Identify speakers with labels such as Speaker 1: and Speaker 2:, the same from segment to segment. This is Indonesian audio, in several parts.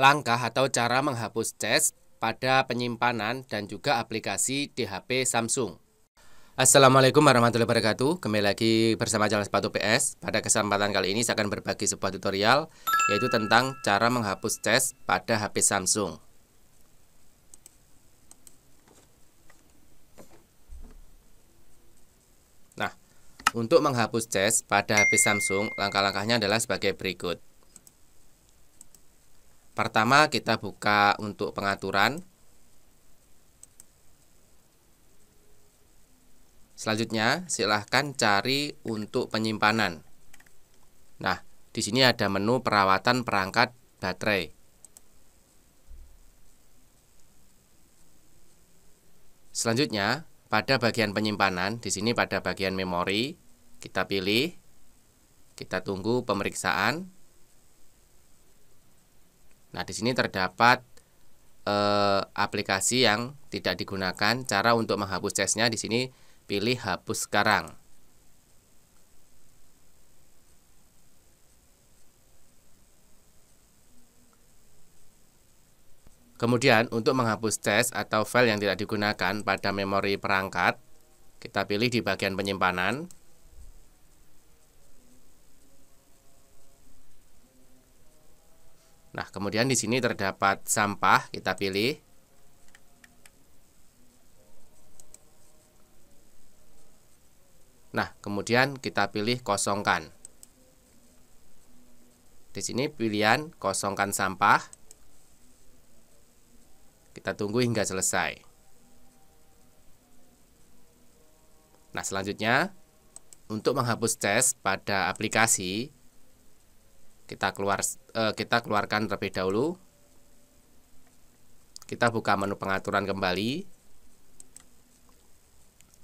Speaker 1: langkah atau cara menghapus cache pada penyimpanan dan juga aplikasi di HP Samsung. Assalamualaikum warahmatullahi wabarakatuh Kembali lagi bersama Jalan Sepatu PS Pada kesempatan kali ini saya akan berbagi sebuah tutorial Yaitu tentang cara menghapus cache pada HP Samsung Nah, untuk menghapus cache pada HP Samsung Langkah-langkahnya adalah sebagai berikut Pertama kita buka untuk pengaturan. Selanjutnya silahkan cari untuk penyimpanan. Nah, di sini ada menu perawatan perangkat baterai. Selanjutnya, pada bagian penyimpanan, di sini pada bagian memori, kita pilih, kita tunggu pemeriksaan, Nah, di sini terdapat e, aplikasi yang tidak digunakan. Cara untuk menghapus cache-nya di sini pilih hapus sekarang. Kemudian untuk menghapus cache atau file yang tidak digunakan pada memori perangkat, kita pilih di bagian penyimpanan. Nah, kemudian di sini terdapat sampah, kita pilih. Nah, kemudian kita pilih kosongkan. Di sini pilihan kosongkan sampah. Kita tunggu hingga selesai. Nah, selanjutnya untuk menghapus cache pada aplikasi kita keluar eh, kita keluarkan terlebih dahulu. Kita buka menu pengaturan kembali.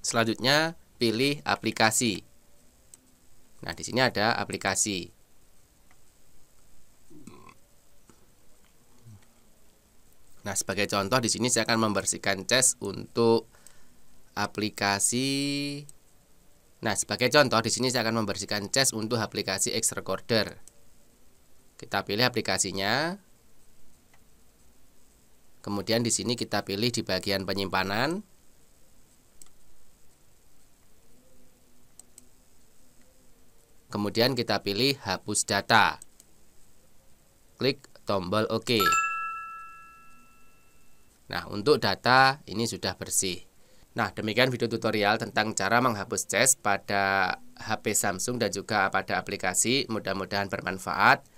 Speaker 1: Selanjutnya pilih aplikasi. Nah, di sini ada aplikasi. Nah, sebagai contoh di sini saya akan membersihkan cache untuk aplikasi Nah, sebagai contoh di sini saya akan membersihkan cache untuk aplikasi X Recorder. Kita pilih aplikasinya. Kemudian di sini kita pilih di bagian penyimpanan. Kemudian kita pilih hapus data. Klik tombol OK. Nah, untuk data ini sudah bersih. Nah, demikian video tutorial tentang cara menghapus cache pada HP Samsung dan juga pada aplikasi. Mudah-mudahan bermanfaat.